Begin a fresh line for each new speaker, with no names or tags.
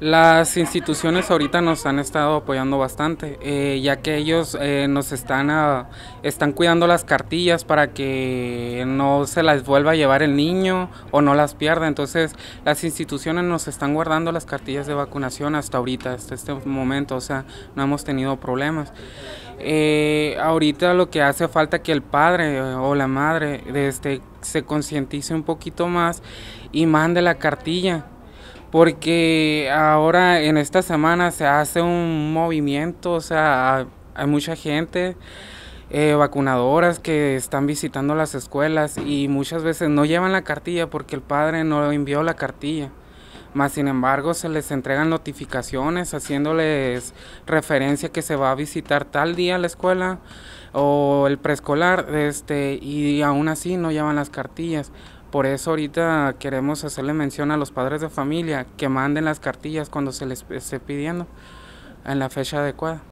Las instituciones ahorita nos han estado apoyando bastante, eh, ya que ellos eh, nos están, están cuidando las cartillas para que no se las vuelva a llevar el niño o no las pierda. Entonces, las instituciones nos están guardando las cartillas de vacunación hasta ahorita, hasta este momento, o sea, no hemos tenido problemas. Eh, ahorita lo que hace falta que el padre o la madre este, se concientice un poquito más y mande la cartilla porque ahora en esta semana se hace un movimiento, o sea, hay mucha gente eh, vacunadoras que están visitando las escuelas y muchas veces no llevan la cartilla porque el padre no envió la cartilla. Más sin embargo, se les entregan notificaciones haciéndoles referencia que se va a visitar tal día la escuela o el preescolar, este, y aún así no llevan las cartillas. Por eso ahorita queremos hacerle mención a los padres de familia que manden las cartillas cuando se les esté pidiendo en la fecha adecuada.